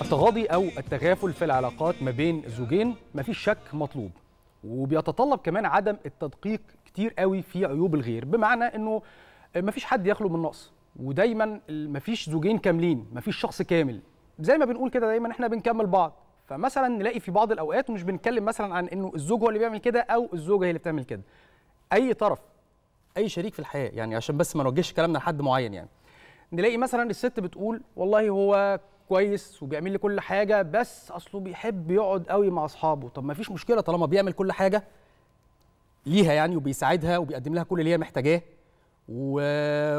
التغاضي أو التغافل في العلاقات ما بين الزوجين مفيش شك مطلوب وبيتطلب كمان عدم التدقيق كتير قوي في عيوب الغير بمعنى انه مفيش حد يخلو من نقص ودايما مفيش زوجين كاملين مفيش شخص كامل زي ما بنقول كده دايما احنا بنكمل بعض فمثلا نلاقي في بعض الاوقات مش بنتكلم مثلا عن انه الزوج هو اللي بيعمل كده او الزوجه هي اللي بتعمل كده اي طرف اي شريك في الحياه يعني عشان بس ما نوجهش كلامنا لحد معين يعني نلاقي مثلا الست بتقول والله هو كويس وبيعمل لي كل حاجه بس اصله بيحب يقعد قوي مع اصحابه طب ما فيش مشكله طالما بيعمل كل حاجه ليها يعني وبيساعدها وبيقدم لها كل اللي هي محتاجاه و...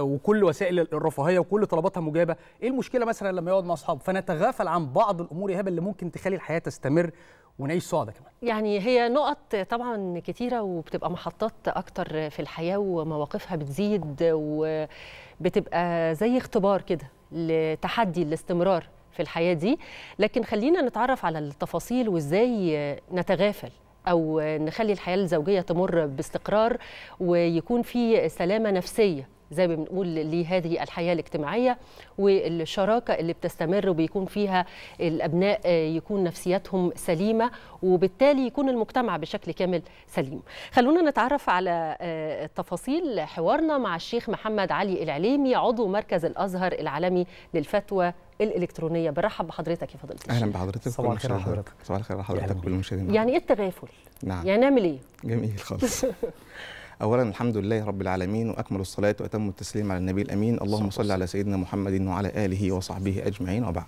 وكل وسائل الرفاهيه وكل طلباتها مجابه ايه المشكله مثلا لما يقعد مع اصحابه فنتغافل عن بعض الامور يا اللي ممكن تخلي الحياه تستمر ونعيش سعاده كمان يعني هي نقط طبعا كتيره وبتبقى محطات اكتر في الحياه ومواقفها بتزيد وبتبقى زي اختبار كده لتحدي الاستمرار في الحياه دي لكن خلينا نتعرف على التفاصيل وازاي نتغافل او نخلي الحياه الزوجيه تمر باستقرار ويكون في سلامه نفسيه زي ما بنقول لهذه الحياة الاجتماعية والشراكة اللي بتستمر وبيكون فيها الأبناء يكون نفسياتهم سليمة وبالتالي يكون المجتمع بشكل كامل سليم خلونا نتعرف على آه، تفاصيل حوارنا مع الشيخ محمد علي العليمي عضو مركز الأزهر العالمي للفتوى الالكترونيه برحب بحضرتك يا فضيله اهلا بحضرتك صباح الخير على حضرتك صباح الخير لحضرتك حضرتك يعني المشاهدين يعني ايه التغافل نعم يعني نعمل ايه جميل خالص اولا الحمد لله رب العالمين واكمل الصلاه واتم التسليم على النبي الامين اللهم صل على سيدنا محمد وعلى اله وصحبه اجمعين وبعد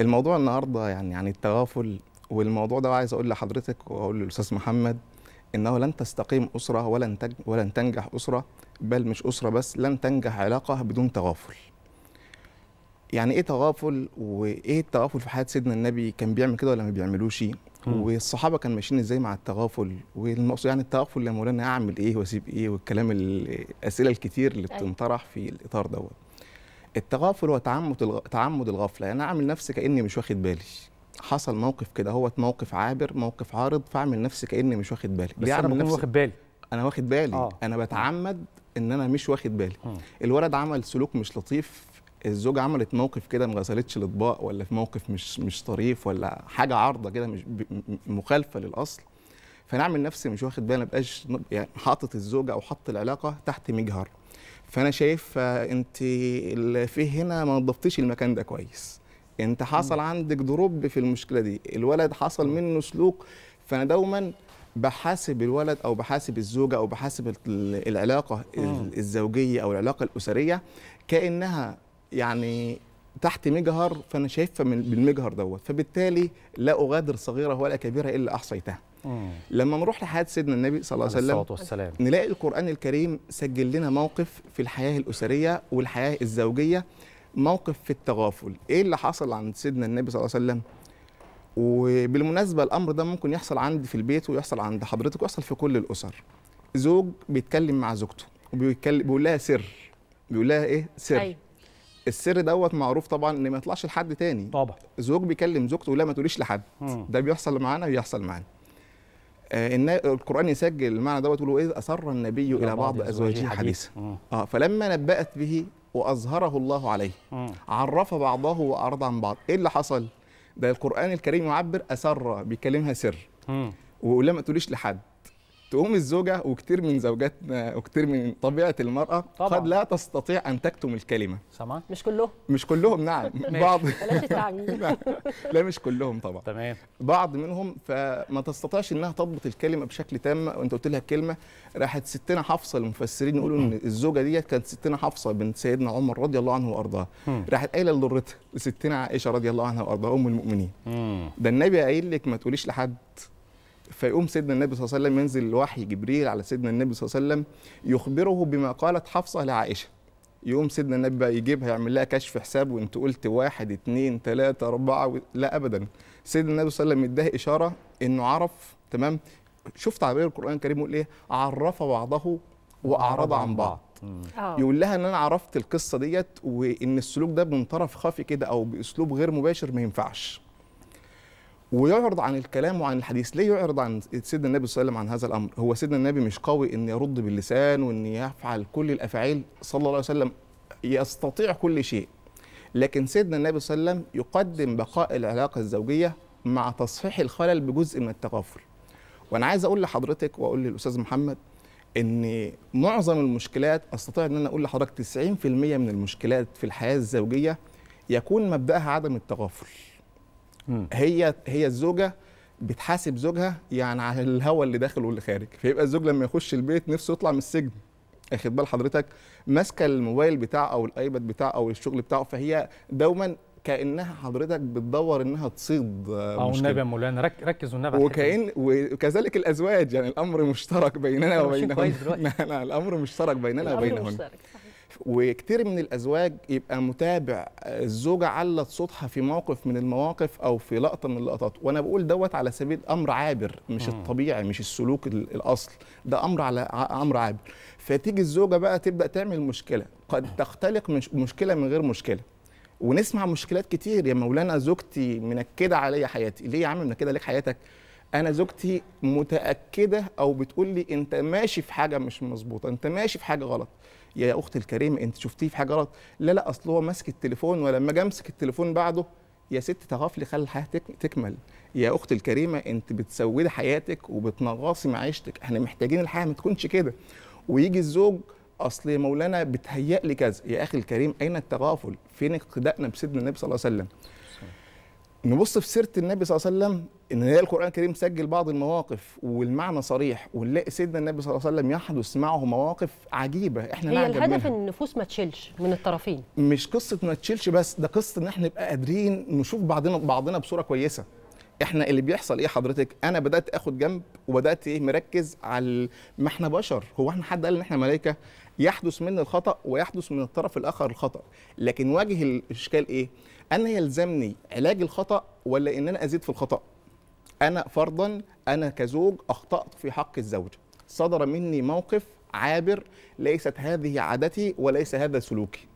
الموضوع النهارده يعني عن التغافل والموضوع ده عايز اقول لحضرتك واقول للاستاذ محمد انه لن تستقيم اسره ولن ولن تنجح اسره بل مش اسره بس لن تنجح علاقه بدون تغافل يعني ايه تغافل وايه التغافل في حياه سيدنا النبي كان بيعمل كده ولا ما بيعملوش والصحابه كانوا ماشيين ازاي مع التغافل والمقصود يعني التغافل لما مولانا اعمل ايه واسيب ايه والكلام الاسئله الكتير اللي أيوة. بتنطرح في الاطار دوت التغافل هو تعمد الغ... تعمد الغفله يعني اعمل نفسي كاني مش واخد بالي حصل موقف كده هو موقف عابر موقف عارض فاعمل نفسي كاني مش واخد بالي بس انا نفسي... واخد بالي انا واخد بالي آه. انا آه. بتعمد ان انا مش واخد بالي الولد عمل سلوك مش لطيف الزوجه عملت موقف كده ما غسلتش الاطباق ولا في موقف مش مش طريف ولا حاجه عارضه كده مش مخالفه للاصل فانا اعمل نفسي مش واخد بالي مبقاش يعني حاطط الزوجه او حاطط العلاقه تحت مجهر فانا شايف آه، انت اللي فيه هنا ما نضفتيش المكان ده كويس انت حصل عندك دروب في المشكله دي الولد حصل منه سلوك فانا دوما بحاسب الولد او بحاسب الزوجه او بحاسب العلاقه الزوجيه او العلاقه الاسريه كانها يعني تحت مجهر فانا شايفها بالمجهر دوت فبالتالي لا اغادر صغيره ولا كبيره الا احصيتها لما نروح لحياه سيدنا النبي صلى الله عليه وسلم الصلاة والسلام. نلاقي القران الكريم سجل لنا موقف في الحياه الاسريه والحياه الزوجيه موقف في التغافل ايه اللي حصل عند سيدنا النبي صلى الله عليه وسلم وبالمناسبه الامر ده ممكن يحصل عندي في البيت ويحصل عند حضرتك ويحصل في كل الاسر زوج بيتكلم مع زوجته وبيتكلم بيقول لها سر بيقول لها ايه سر أي. أيوة. السر دوت معروف طبعا ان ما يطلعش لحد تاني طبعا زوج بيكلم زوجته ولا ما تقوليش لحد مم. ده بيحصل معانا بيحصل معانا آه، ان القران يسجل المعنى دوت يقول اذ اسر النبي الى بعض ازواجه حديثا اه فلما نبأت به واظهره الله عليه مم. عرف بعضه واعرض عن بعض ايه اللي حصل ده القران الكريم يعبر اسر بيكلمها سر مم. ولا ما تقوليش لحد تقوم الزوجه وكثير من زوجاتنا وكثير من طبيعه المراه طبعا. قد لا تستطيع ان تكتم الكلمه سمعت مش كلهم مش كلهم نعم بعض لا, نعم. لا مش كلهم طبعا تمام بعض منهم فما تستطيعش انها تضبط الكلمه بشكل تام وانت قلت لها الكلمه راحت ستنا حفصه المفسرين يقولوا ان الزوجه ديت كانت ستنا حفصه بنت سيدنا عمر رضي الله عنه وارضاه راحت قايله لضرتها لستنا عائشه رضي الله عنها وارضاها ام المؤمنين ده النبي قايل لك ما تقوليش لحد فيقوم سيدنا النبي صلى الله عليه وسلم ينزل وحي جبريل على سيدنا النبي صلى الله عليه وسلم يخبره بما قالت حفصه لعائشه يقوم سيدنا النبي بقى يجيبها يعمل لها كشف حساب وانت قلت واحد اتنين تلاته اربعه و... لا ابدا سيدنا النبي صلى الله عليه وسلم اداه اشاره انه عرف تمام شفت تعبير القران الكريم يقول ايه عرف بعضه واعرض عن بعض آه. يقول لها ان انا عرفت القصه ديت وان السلوك ده من طرف خفي كده او باسلوب غير مباشر ما ينفعش ويعرض عن الكلام وعن الحديث ليه يعرض عن سيدنا النبي صلى الله عليه وسلم عن هذا الامر هو سيدنا النبي مش قوي ان يرد باللسان وان يفعل كل الافاعيل صلى الله عليه وسلم يستطيع كل شيء لكن سيدنا النبي صلى الله عليه وسلم يقدم بقاء العلاقه الزوجيه مع تصحيح الخلل بجزء من التغافل وانا عايز اقول لحضرتك واقول للاستاذ محمد ان معظم المشكلات استطيع ان انا اقول لحضرتك 90% من المشكلات في الحياه الزوجيه يكون مبداها عدم التغافل هي هي الزوجه بتحاسب زوجها يعني على الهوا اللي داخل واللي خارج فيبقى الزوج لما يخش البيت نفسه يطلع من السجن اخد بال حضرتك ماسكه الموبايل بتاعه او الايباد بتاعه او الشغل بتاعه فهي دوما كانها حضرتك بتدور انها تصيد آه، او النبي يا مولانا رك ركزوا النبي وكأن وكذلك الازواج يعني الامر مشترك بيننا وبينهم لا لا الامر مشترك بيننا وبينهم وكتير من الازواج يبقى متابع آه، الزوجه علت صوتها في موقف من المواقف او في لقطه من اللقطات وانا بقول دوت على سبيل امر عابر مش مم. الطبيعي مش السلوك الاصل ده امر على امر عابر فتيجي الزوجه بقى تبدا تعمل مشكله قد تختلق مش مشكله من غير مشكله ونسمع مشكلات كتير يا مولانا زوجتي منكده عليا حياتي ليه يا عم منكده ليك حياتك انا زوجتي متاكده او بتقول لي انت ماشي في حاجه مش مظبوطه انت ماشي في حاجه غلط يا اختي الكريمه انت شفتيه في حاجه غلط لا لا اصل هو ماسك التليفون ولما جه امسك التليفون بعده يا ست تغافلي خلي الحياه تكمل يا اختي الكريمه انت بتسودي حياتك وبتنغصي معيشتك احنا محتاجين الحياه ما تكونش كده ويجي الزوج اصل يا مولانا بتهيأ لي كذا يا اخي الكريم اين التغافل فين اقتدائنا بسيدنا النبي صلى الله عليه وسلم نبص في سيره النبي صلى الله عليه وسلم ان القران الكريم سجل بعض المواقف والمعنى صريح ونلاقي سيدنا النبي صلى الله عليه وسلم يحدث معه مواقف عجيبه احنا هي الهدف ان النفوس ما تشيلش من الطرفين مش قصه ما تشيلش بس ده قصه ان احنا نبقى قادرين نشوف بعضنا بعضنا بصوره كويسه احنا اللي بيحصل ايه حضرتك انا بدات اخد جنب وبدات ايه مركز على ما احنا بشر هو احنا حد قال ان احنا ملائكه يحدث من الخطا ويحدث من الطرف الاخر الخطا لكن واجه الاشكال ايه انا يلزمني علاج الخطا ولا ان انا ازيد في الخطا انا فرضا انا كزوج اخطات في حق الزوجه صدر مني موقف عابر ليست هذه عادتي وليس هذا سلوكي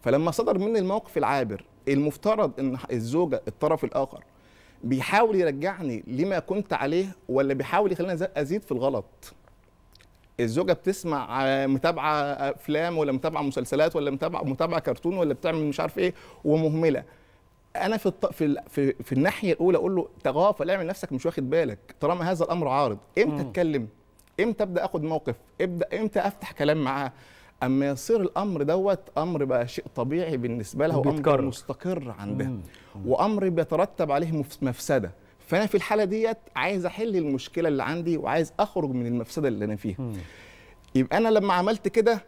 فلما صدر مني الموقف العابر المفترض ان الزوجه الطرف الاخر بيحاول يرجعني لما كنت عليه ولا بيحاول يخليني ازيد في الغلط الزوجه بتسمع آه، متابعه افلام ولا متابعه مسلسلات ولا متابعه متابعه كرتون ولا بتعمل مش عارف ايه ومهمله انا في الط... في, ال... في في الناحيه الاولى اقول له تغافل اعمل نفسك مش واخد بالك طالما هذا الامر عارض امتى اتكلم امتى ابدا اخد موقف ابدا امتى افتح كلام معاه اما يصير الامر دوت امر بقى شيء طبيعي بالنسبه لها وامر مستقر عندها مم. مم. وامر بيترتب عليه مفسده فانا في الحاله ديت عايز احل المشكله اللي عندي وعايز اخرج من المفسده اللي انا فيها مم. يبقى انا لما عملت كده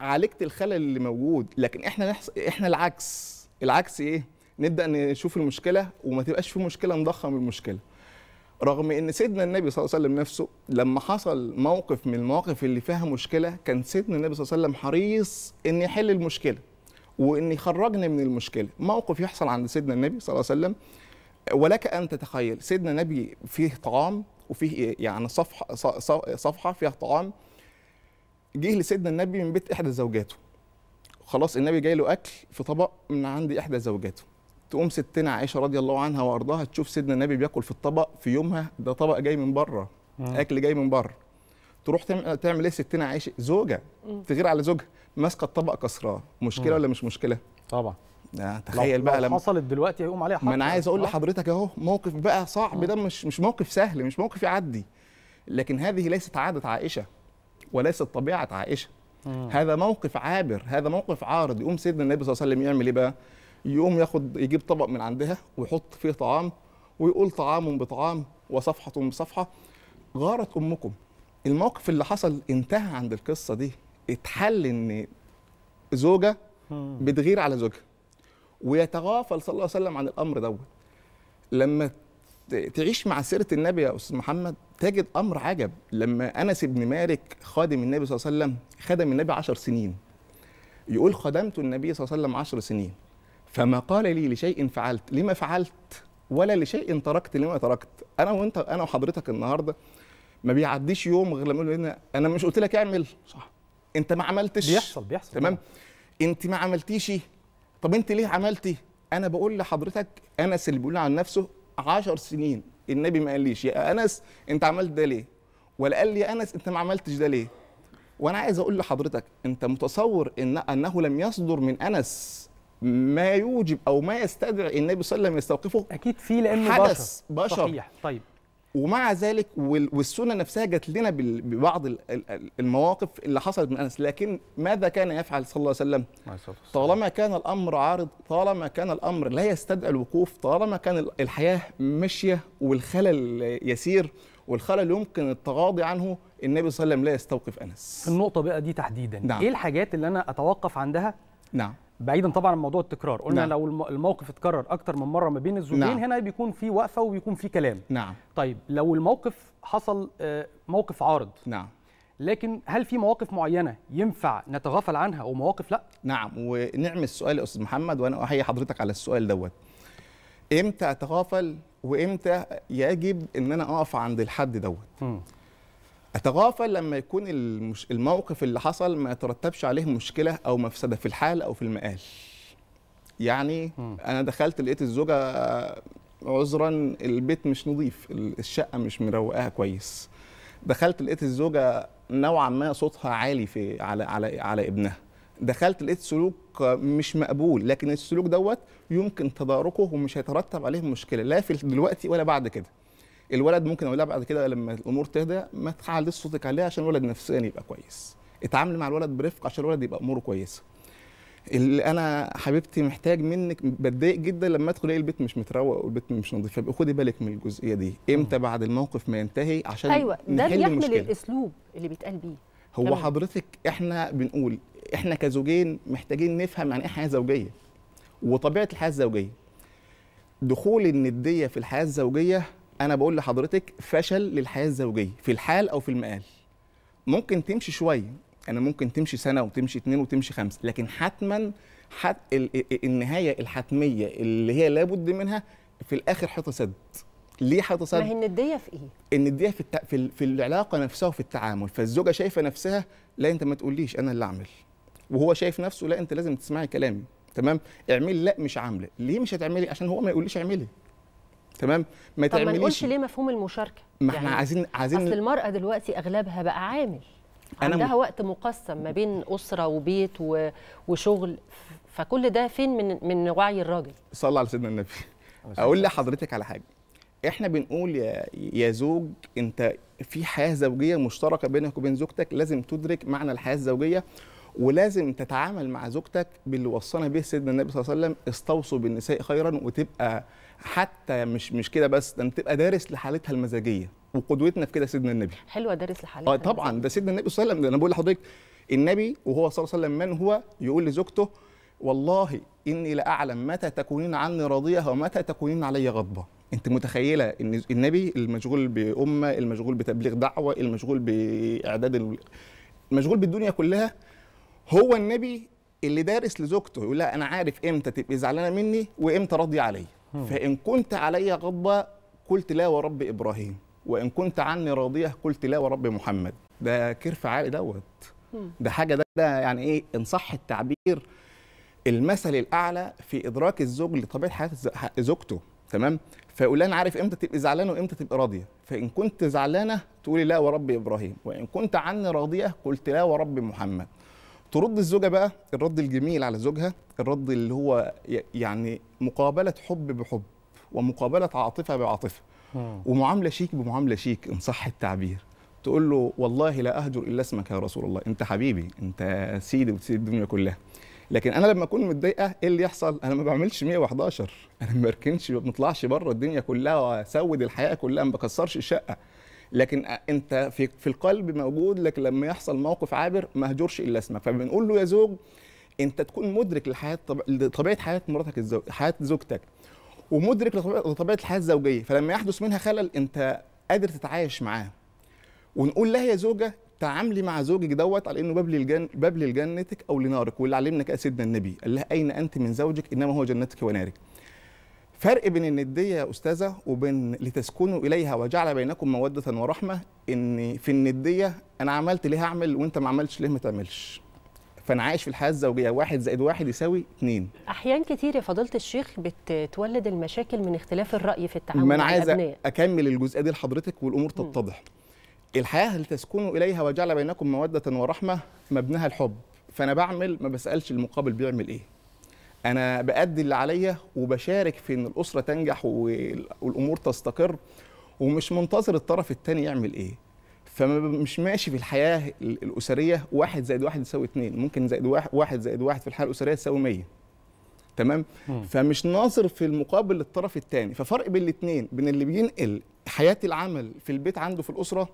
عالجت الخلل اللي موجود لكن احنا نحص... احنا العكس العكس ايه نبدا نشوف المشكله وما تبقاش في مشكله نضخم المشكله رغم ان سيدنا النبي صلى الله عليه وسلم نفسه لما حصل موقف من المواقف اللي فيها مشكله كان سيدنا النبي صلى الله عليه وسلم حريص ان يحل المشكله وان يخرجنا من المشكله موقف يحصل عند سيدنا النبي صلى الله عليه وسلم ولك ان تتخيل سيدنا النبي فيه طعام وفيه يعني صفحه صفحه فيها طعام جه لسيدنا النبي من بيت احدى زوجاته خلاص النبي جاي له اكل في طبق من عند احدى زوجاته تقوم ستنا عائشه رضي الله عنها وارضاها تشوف سيدنا النبي بياكل في الطبق في يومها ده طبق جاي من بره اكل جاي من بره تروح تعمل ايه ستنا عائشه زوجه تغير على زوجها ماسكه الطبق كسراه مشكله مم. ولا مش مشكله طبعا تخيل بقى لما حصلت دلوقتي هيقوم عليها حق ما انا عايز اقول لحضرتك اهو موقف بقى صعب ده مش مش موقف سهل مش موقف يعدي لكن هذه ليست عاده عائشه وليست طبيعه عائشه مم. هذا موقف عابر هذا موقف عارض يقوم سيدنا النبي صلى الله عليه وسلم يعمل ايه بقى يقوم ياخد يجيب طبق من عندها ويحط فيه طعام ويقول طعام بطعام وصفحة بصفحة غارت أمكم الموقف اللي حصل انتهى عند القصة دي اتحل إن زوجة بتغير على زوجها ويتغافل صلى الله عليه وسلم عن الأمر دوت لما تعيش مع سيرة النبي يا أستاذ محمد تجد أمر عجب لما أنس بن مالك خادم النبي صلى الله عليه وسلم خدم النبي عشر سنين يقول خدمت النبي صلى الله عليه وسلم عشر سنين فما قال لي لشيء فعلت لما فعلت ولا لشيء تركت لما تركت انا وانت انا وحضرتك النهارده ما بيعديش يوم غير لما لنا انا مش قلت لك اعمل صح انت ما عملتش بيحصل بيحصل تمام انت ما عملتيش طب انت ليه عملتي انا بقول لحضرتك انس اللي بيقول عن نفسه 10 سنين النبي ما قاليش يا انس انت عملت ده ليه ولا قال لي يا انس انت ما عملتش ده ليه وانا عايز اقول لحضرتك انت متصور ان انه لم يصدر من انس ما يوجب او ما يستدعي النبي صلى الله عليه وسلم يستوقفه اكيد في لانه حدث بشر, بشر. صحيح طيب ومع ذلك والسنه نفسها جات لنا ببعض المواقف اللي حصلت من انس لكن ماذا كان يفعل صلى الله عليه وسلم طالما كان الامر عارض طالما كان الامر لا يستدعي الوقوف طالما كان الحياه ماشيه والخلل يسير والخلل يمكن التغاضي عنه النبي صلى الله عليه وسلم لا يستوقف انس النقطه بقى دي تحديدا نعم. ايه الحاجات اللي انا اتوقف عندها نعم بعيدا طبعا عن موضوع التكرار قلنا نعم. لو الموقف اتكرر اكتر من مره ما بين الزوجين نعم. هنا بيكون في وقفه وبيكون في كلام نعم طيب لو الموقف حصل آه، موقف عارض نعم لكن هل في مواقف معينه ينفع نتغافل عنها ومواقف لا نعم ونعم السؤال يا استاذ محمد وانا احيي حضرتك على السؤال دوت امتى اتغافل وامتى يجب ان انا اقف عند الحد دوت اتغافل لما يكون المش... الموقف اللي حصل ما يترتبش عليه مشكله او مفسده في الحال او في المقال يعني م. انا دخلت لقيت الزوجه عذرا البيت مش نظيف الشقه مش مروقاها كويس دخلت لقيت الزوجه نوعا ما صوتها عالي في على على على ابنها دخلت لقيت سلوك مش مقبول لكن السلوك دوت يمكن تداركه ومش هيترتب عليه مشكله لا في دلوقتي ولا بعد كده الولد ممكن اقول لها بعد كده لما الامور تهدى ما تعليش صوتك عليها عشان الولد نفسيا يبقى كويس اتعاملي مع الولد برفق عشان الولد يبقى اموره كويسه اللي انا حبيبتي محتاج منك بتضايق جدا لما ادخل البيت مش متروق والبيت مش نظيف يبقى خدي بالك من الجزئيه دي امتى بعد الموقف ما ينتهي عشان ايوه ده بيحمل الاسلوب اللي بيتقال بيه هو طبعا. حضرتك احنا بنقول احنا كزوجين محتاجين نفهم يعني ايه حياه زوجيه وطبيعه الحياه الزوجيه دخول النديه في الحياه الزوجيه انا بقول لحضرتك فشل للحياه الزوجيه في الحال او في المقال ممكن تمشي شويه انا يعني ممكن تمشي سنه وتمشي اتنين وتمشي خمسه لكن حتما حت النهايه الحتميه اللي هي لابد منها في الاخر حيطه سد ليه حيطه سد؟ ما هي النديه في ايه؟ النديه في, التع... في, ال... في العلاقه نفسها وفي التعامل فالزوجه شايفه نفسها لا انت ما تقوليش انا اللي اعمل وهو شايف نفسه لا انت لازم تسمعي كلامي تمام اعملي لا مش عامله ليه مش هتعملي عشان هو ما يقوليش اعملي تمام ما طب تعمليش ما نقولش ليه مفهوم المشاركه ما احنا يعني عايزين عايزين اصل المراه دلوقتي اغلبها بقى عامل أنا عندها م... وقت مقسم ما بين اسره وبيت و... وشغل فكل ده فين من من وعي الراجل صلى على سيدنا النبي اقول لحضرتك على حاجه احنا بنقول يا, يا زوج انت في حياه زوجيه مشتركه بينك وبين زوجتك لازم تدرك معنى الحياه الزوجيه ولازم تتعامل مع زوجتك باللي وصانا به سيدنا النبي صلى الله عليه وسلم استوصوا بالنساء خيرا وتبقى حتى مش مش كده بس ده تبقى دارس لحالتها المزاجيه وقدوتنا في كده سيدنا النبي حلوه دارس لحالتها اه طبعا ده سيدنا النبي صلى الله عليه وسلم انا بقول لحضرتك النبي وهو صلى الله عليه وسلم من هو يقول لزوجته والله اني لاعلم متى تكونين عني راضيه ومتى تكونين علي غضبه انت متخيله ان النبي المشغول بامه المشغول بتبليغ دعوه المشغول باعداد المشغول بالدنيا كلها هو النبي اللي دارس لزوجته يقول لها انا عارف امتى تبقي زعلانه مني وامتى راضيه عليا فإن كنت علي غضبة قلت لا ورب إبراهيم وإن كنت عني راضية قلت لا ورب محمد ده كرف عالي دوت ده حاجة ده, ده يعني إيه إن صح التعبير المثل الأعلى في إدراك الزوج لطبيعة حياة زوجته تمام فيقول عارف امتى تبقي زعلانه وامتى تبقي راضيه فان كنت زعلانه تقولي لا ورب ابراهيم وان كنت عني راضيه قلت لا ورب محمد ترد الزوجه بقى الرد الجميل على زوجها الرد اللي هو يعني مقابله حب بحب ومقابله عاطفه بعاطفه ومعامله شيك بمعامله شيك ان صح التعبير تقول له والله لا اهجر الا اسمك يا رسول الله انت حبيبي انت سيدي وسيد الدنيا كلها لكن انا لما اكون متضايقه ايه اللي يحصل انا ما بعملش 111 انا ما بركنش ما بطلعش بره الدنيا كلها واسود الحياه كلها ما بكسرش الشقه لكن انت في في القلب موجود لكن لما يحصل موقف عابر ما هجرش الا اسمك فبنقول له يا زوج انت تكون مدرك لحياه لطبيعه حياه مراتك الزوج حياه زوجتك ومدرك لطبيعه الحياه الزوجيه فلما يحدث منها خلل انت قادر تتعايش معاه ونقول لها يا زوجه تعاملي مع زوجك دوت على انه باب للجن باب لجنتك او لنارك واللي علمنا سيدنا النبي قال لها اين انت من زوجك انما هو جنتك ونارك فرق بين النديه يا استاذه وبين لتسكنوا اليها وجعل بينكم موده ورحمه ان في النديه انا عملت ليه هعمل وانت ما عملتش ليه ما تعملش فانا عايش في الحياه الزوجيه واحد زائد واحد يساوي اثنين احيان كتير يا فضيله الشيخ بتتولد المشاكل من اختلاف الراي في التعامل ما انا عايز اكمل الجزئيه دي لحضرتك والامور تتضح الحياه لتسكنوا اليها وجعل بينكم موده ورحمه مبناها الحب فانا بعمل ما بسالش المقابل بيعمل ايه انا بادي اللي عليا وبشارك في ان الاسره تنجح والامور تستقر ومش منتظر الطرف الثاني يعمل ايه فمش ماشي في الحياه الاسريه واحد زائد واحد يساوي اثنين ممكن زائد واحد, واحد زائد واحد في الحياه الاسريه يساوي 100 تمام م. فمش ناظر في المقابل للطرف الثاني ففرق بين الاثنين بين اللي بينقل حياه العمل في البيت عنده في الاسره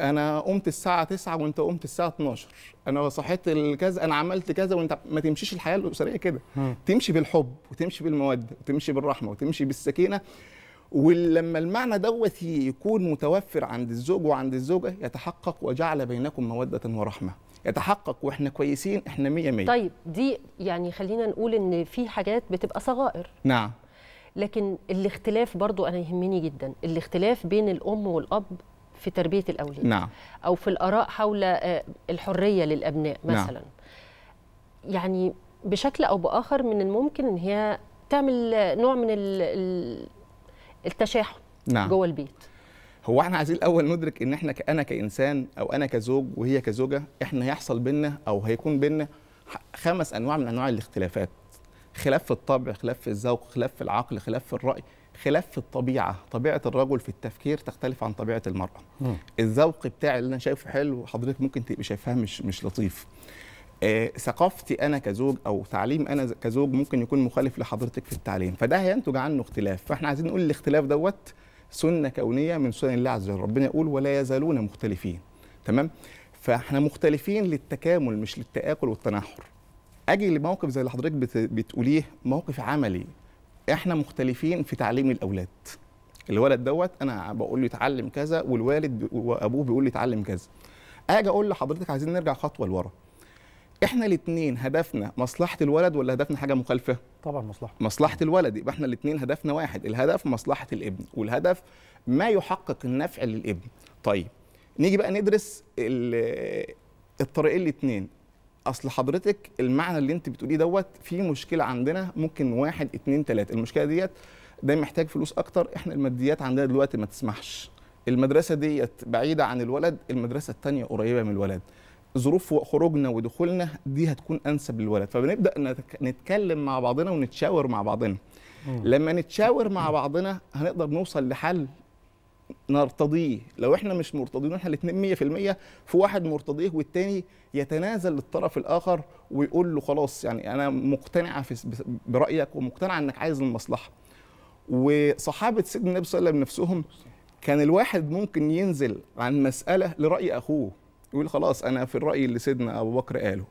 انا قمت الساعه 9 وانت قمت الساعه 12 انا صحيت الكذا انا عملت كذا وانت ما تمشيش الحياه الاسريه كده تمشي بالحب وتمشي بالموده وتمشي بالرحمه وتمشي بالسكينه ولما المعنى دوت يكون متوفر عند الزوج وعند الزوجه يتحقق وجعل بينكم موده ورحمه يتحقق واحنا كويسين احنا 100 100 طيب دي يعني خلينا نقول ان في حاجات بتبقى صغائر نعم لكن الاختلاف برضو انا يهمني جدا الاختلاف بين الام والاب في تربيه الاولاد نعم. او في الاراء حول آه، الحريه للابناء نعم. مثلا نعم. يعني بشكل او باخر من الممكن ان هي تعمل آه، نوع من التشاحن نعم. جوه البيت هو احنا عايزين الاول ندرك ان احنا انا كانسان او انا كزوج وهي كزوجه احنا هيحصل بينا او هيكون بينا خمس انواع من انواع الاختلافات خلاف في الطبع خلاف في الذوق خلاف في العقل خلاف في الراي خلاف في الطبيعه طبيعه الرجل في التفكير تختلف عن طبيعه المراه م. الذوق بتاعي اللي انا شايفه حلو حضرتك ممكن تبقي شايفاه مش مش لطيف آه، ثقافتي انا كزوج او تعليم انا كزوج ممكن يكون مخالف لحضرتك في التعليم فده هينتج عنه اختلاف فاحنا عايزين نقول الاختلاف دوت سنه كونيه من سنن الله عز وجل ربنا يقول ولا يزالون مختلفين تمام فاحنا مختلفين للتكامل مش للتآكل والتناحر اجي لموقف زي اللي حضرتك بتقوليه موقف عملي احنا مختلفين في تعليم الاولاد الولد دوت انا بقول له يتعلم كذا والوالد وابوه بيقول له اتعلم كذا اجي اقول لحضرتك عايزين نرجع خطوه لورا احنا الاثنين هدفنا مصلحه الولد ولا هدفنا حاجه مخالفه طبعا مصلحه مصلحه الولد يبقى احنا الاثنين هدفنا واحد الهدف مصلحه الابن والهدف ما يحقق النفع للابن طيب نيجي بقى ندرس الطريقين الاثنين اصل حضرتك المعنى اللي انت بتقوليه دوت في مشكله عندنا ممكن واحد اتنين تلاته المشكله ديت ده محتاج فلوس اكتر احنا الماديات عندنا دلوقتي ما تسمحش المدرسه ديت بعيده عن الولد المدرسه الثانيه قريبه من الولد ظروف خروجنا ودخولنا دي هتكون انسب للولد فبنبدا نتكلم مع بعضنا ونتشاور مع بعضنا لما نتشاور مع بعضنا هنقدر نوصل لحل نرتضيه لو احنا مش مرتضين احنا الاثنين 100% في واحد مرتضيه والتاني يتنازل للطرف الاخر ويقول له خلاص يعني انا مقتنعه برايك ومقتنعه انك عايز المصلحه وصحابه سيدنا النبي صلى الله عليه وسلم نفسهم كان الواحد ممكن ينزل عن مساله لراي اخوه يقول خلاص انا في الراي اللي سيدنا ابو بكر قاله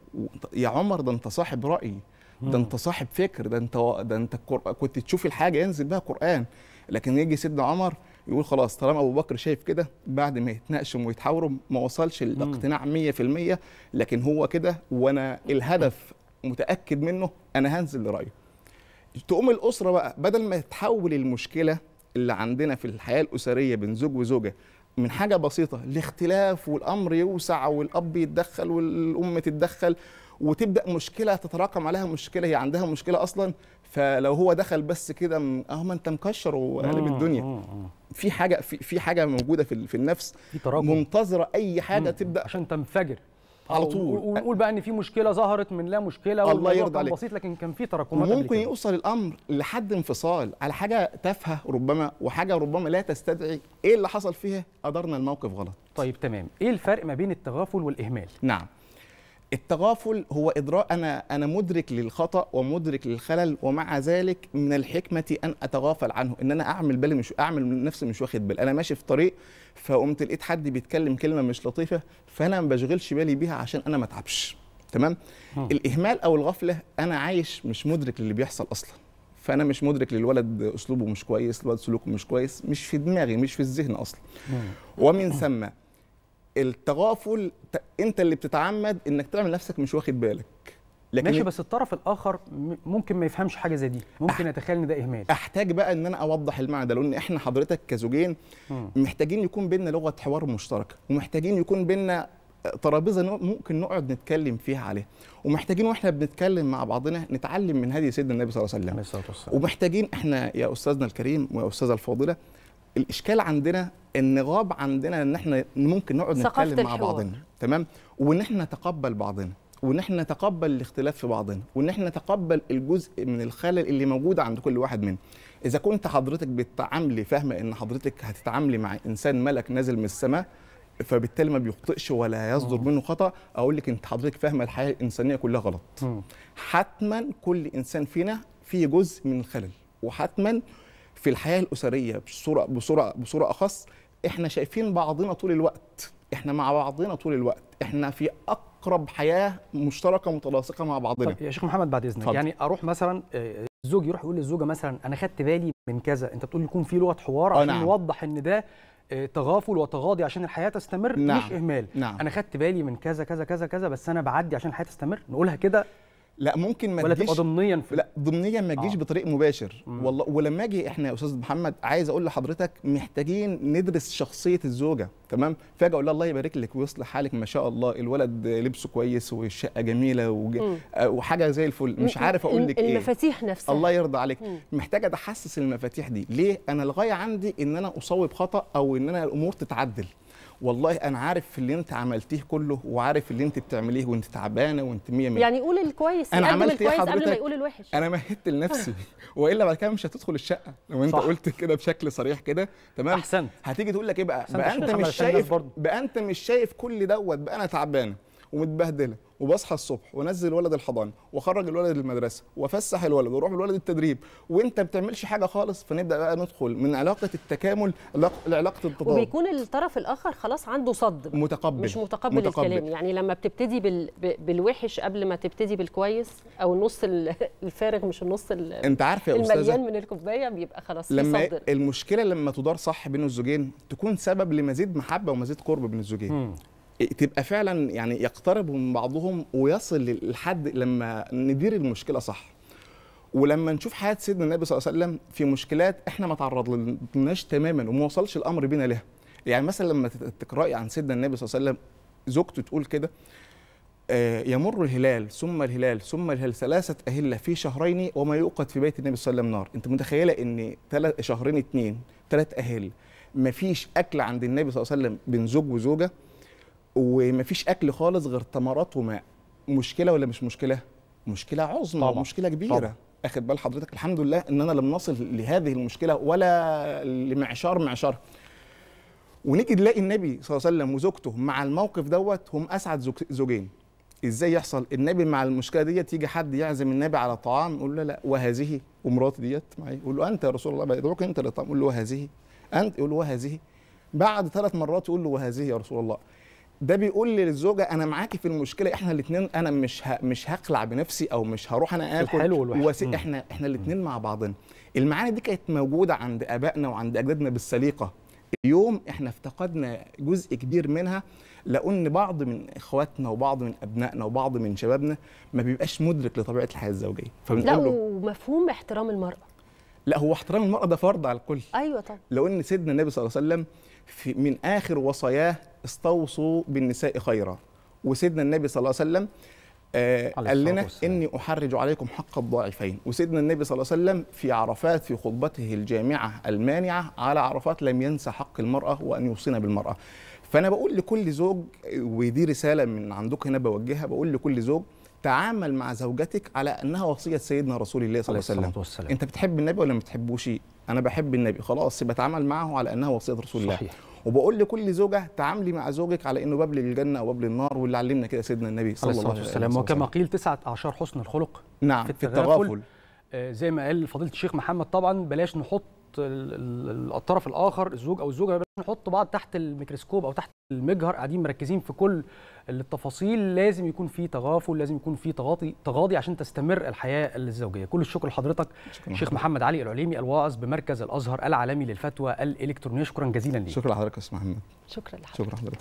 يا عمر ده انت صاحب راي ده انت صاحب فكر ده انت ده انت كنت تشوف الحاجه ينزل بها قران لكن يجي سيدنا عمر يقول خلاص طالما ابو بكر شايف كده بعد ما يتناقشوا ويتحاوروا ما وصلش الاقتناع 100% لكن هو كده وانا الهدف متاكد منه انا هنزل لرايه تقوم الاسره بقى بدل ما تحول المشكله اللي عندنا في الحياه الاسريه بين زوج وزوجه من حاجه بسيطه لاختلاف والامر يوسع والاب يتدخل والام تتدخل وتبدا مشكله تتراكم عليها مشكله هي عندها مشكله اصلا فلو هو دخل بس كده اهو ما انت مكشر وقلب الدنيا في حاجه في, في حاجه موجوده في, في النفس منتظره اي حاجه مم. تبدا عشان تنفجر على طول ونقول بقى ان في مشكله ظهرت من لا مشكله الله يرضى عليك بسيط لكن كان في تراكمات ممكن يوصل الامر لحد انفصال على حاجه تافهه ربما وحاجه ربما لا تستدعي ايه اللي حصل فيها ادرنا الموقف غلط طيب تمام ايه الفرق ما بين التغافل والاهمال نعم التغافل هو إدراك أنا أنا مدرك للخطأ ومدرك للخلل ومع ذلك من الحكمة أن أتغافل عنه إن أنا أعمل بالي مش أعمل من نفسي مش واخد بالي أنا ماشي في طريق فقمت لقيت حد بيتكلم كلمة مش لطيفة فأنا ما بشغلش بالي بيها عشان أنا ما أتعبش تمام ها. آه. الإهمال أو الغفلة أنا عايش مش مدرك للي بيحصل أصلا فانا مش مدرك للولد اسلوبه مش كويس الولد سلوكه مش كويس مش في دماغي مش في الذهن اصلا آه. ومن ثم التغافل انت اللي بتتعمد انك تعمل نفسك مش واخد بالك لكن ماشي بس الطرف الاخر ممكن ما يفهمش حاجه زي دي ممكن يتخيل ان ده اهمال احتاج بقى ان انا اوضح المعنى ده لان احنا حضرتك كزوجين محتاجين يكون بينا لغه حوار مشتركه ومحتاجين يكون بينا ترابيزه ممكن نقعد نتكلم فيها عليها ومحتاجين واحنا بنتكلم مع بعضنا نتعلم من هدي سيدنا النبي صلى الله عليه وسلم ومحتاجين احنا يا استاذنا الكريم ويا استاذه الفاضله الاشكال عندنا ان غاب عندنا ان احنا ممكن نقعد نتكلم مع بعضنا تمام وان احنا نتقبل بعضنا وان احنا نتقبل الاختلاف في بعضنا وان احنا نتقبل الجزء من الخلل اللي موجود عند كل واحد منا اذا كنت حضرتك بتتعاملي فاهمه ان حضرتك هتتعاملي مع انسان ملك نازل من السماء فبالتالي ما بيخطئش ولا يصدر منه خطا اقول لك انت حضرتك فاهمه الحياه الانسانيه كلها غلط حتما كل انسان فينا فيه جزء من الخلل وحتما في الحياه الاسريه بصوره بصوره بصوره اخص احنا شايفين بعضنا طول الوقت احنا مع بعضنا طول الوقت احنا في اقرب حياه مشتركه متلاصقه مع بعضنا طب يا شيخ محمد بعد اذنك يعني اروح مثلا آه، الزوج يروح يقول للزوجه مثلا انا خدت بالي من كذا انت بتقول يكون في لغه حوار آه، عشان نعم. نوضح ان ده آه، تغافل وتغاضي عشان الحياه تستمر نعم. مش اهمال نعم. انا خدت بالي من كذا كذا كذا كذا بس انا بعدي عشان الحياه تستمر نقولها كده لا ممكن ما ولا تبقى ضمنيا في لا ضمنيا ما تجيش آه. بطريق مباشر مم. والله ولما اجي احنا يا استاذ محمد عايز اقول لحضرتك محتاجين ندرس شخصيه الزوجه تمام فاجي اقول لها الله يبارك لك ويصلح حالك ما شاء الله الولد لبسه كويس والشقه جميله وج... آه، وحاجه زي الفل مش عارف اقول لك ايه المفاتيح نفسها الله يرضى عليك مم. محتاجه اتحسس المفاتيح دي ليه انا الغايه عندي ان انا اصوب خطا او ان انا الامور تتعدل والله انا عارف اللي انت عملتيه كله وعارف اللي انت بتعمليه وانت تعبانه وانت 100 100 يعني قول الكويس انا عملت إيه الكويس قبل ما يقول الوحش انا مهدت لنفسي والا بعد كده مش هتدخل الشقه لو انت صح. قلت كده بشكل صريح كده تمام احسنت هتيجي تقول لك ايه بقى بقى انت مش شايف بقى انت مش شايف كل دوت بقى انا تعبانه ومتبهدله وبصحى الصبح وانزل الولد الحضانه واخرج الولد المدرسه وافسح الولد واروح الولد التدريب وانت ما بتعملش حاجه خالص فنبدا بقى ندخل من علاقه التكامل لعلاقه التضاد وبيكون الطرف الاخر خلاص عنده صد متقبل مش متقبل, متقبل الكلام يعني لما بتبتدي بال... بالوحش قبل ما تبتدي بالكويس او النص الفارغ مش النص ال... انت عارف يا المليان من الكوبايه بيبقى خلاص لما المشكله لما تدار صح بين الزوجين تكون سبب لمزيد محبه ومزيد قرب بين الزوجين تبقى فعلا يعني يقتربوا من بعضهم ويصل لحد لما ندير المشكله صح ولما نشوف حياه سيدنا النبي صلى الله عليه وسلم في مشكلات احنا ما تعرضناش تماما وما وصلش الامر بينا لها يعني مثلا لما تقراي عن سيدنا النبي صلى الله عليه وسلم زوجته تقول كده آه، يمر الهلال ثم الهلال ثم الهلال ثلاثة أهلة في شهرين وما يوقد في بيت النبي صلى الله عليه وسلم نار أنت متخيلة أن شهرين اتنين ثلاث أهل مفيش أكل عند النبي صلى الله عليه وسلم بين زوج وزوجة ومفيش اكل خالص غير تمرات وماء مشكله ولا مش مشكله مشكله عظمى مشكله كبيره طبعا. اخد بال حضرتك الحمد لله ان انا لم نصل لهذه المشكله ولا لمعشار معشار ونيجي نلاقي النبي صلى الله عليه وسلم وزوجته مع الموقف دوت هم اسعد زوجين ازاي يحصل النبي مع المشكله ديت يجي حد يعزم النبي على طعام يقول له لا وهذه ومراتي ديت معايا يقول له انت يا رسول الله بيدعوك انت للطعام يقول له وهذه انت يقول له وهذه بعد ثلاث مرات يقول له وهذه يا رسول الله ده بيقول للزوجه انا معاكي في المشكله احنا الاثنين انا مش ه... مش هقلع بنفسي او مش هروح انا اكل الحلو والوحش وس... احنا احنا الاثنين مع بعضنا المعاني دي كانت موجوده عند ابائنا وعند اجدادنا بالسليقه اليوم احنا افتقدنا جزء كبير منها لان بعض من اخواتنا وبعض من ابنائنا وبعض من شبابنا ما بيبقاش مدرك لطبيعه الحياه الزوجيه فبنقول لا ومفهوم احترام المراه لا هو احترام المراه ده فرض على الكل ايوه طبعا لو ان سيدنا النبي صلى الله عليه وسلم في من اخر وصاياه استوصوا بالنساء خيرا وسيدنا النبي صلى الله عليه وسلم آه قال لنا اني احرج عليكم حق الضعيفين وسيدنا النبي صلى الله عليه وسلم في عرفات في خطبته الجامعه المانعه على عرفات لم ينسى حق المراه وان يوصينا بالمراه فانا بقول لكل زوج ودي رساله من عندك هنا بوجهها بقول لكل زوج تعامل مع زوجتك على انها وصيه سيدنا رسول الله صلى الله عليه وسلم انت بتحب النبي ولا ما بتحبوش انا بحب النبي خلاص بتعامل معه على انها وصيه رسول الله صحيح. وبقول لكل زوجه تعاملي مع زوجك على انه باب للجنه باب للنار واللي علمنا كده سيدنا النبي صلى الله عليه وسلم وكما قيل تسعه اعشار حسن الخلق نعم في التغافل, في التغافل. آه زي ما قال فضيله الشيخ محمد طبعا بلاش نحط الطرف الاخر الزوج او الزوجه نحط بعض تحت الميكروسكوب او تحت المجهر قاعدين مركزين في كل التفاصيل لازم يكون في تغافل لازم يكون في تغاضي تغاضي عشان تستمر الحياه الزوجيه كل الشكر لحضرتك شيخ محمد علي العليمي الواعظ بمركز الازهر العالمي للفتوى الالكترونيه شكرا جزيلا ليك شكرا لحضرتك يا استاذ محمد شكرا لحضرتك شكرا لحضرتك